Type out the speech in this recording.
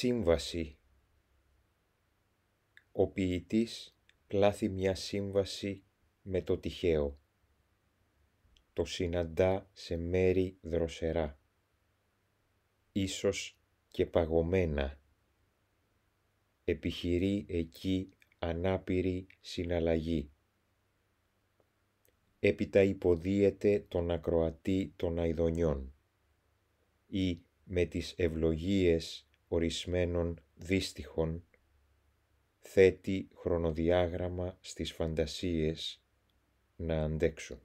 σύμβαση. Ο ποιητής πλάθει μια σύμβαση με το τυχαίο. Το συναντά σε μέρη δροσερά, ίσως και παγωμένα. Επιχειρεί εκεί ανάπηρη συναλλαγή. Έπειτα υποδίεται τον ακροατή των αηδονιών ή με τις ευλογίες ορισμένων δύστιχων, θέτει χρονοδιάγραμμα στις φαντασίες να αντέξουν.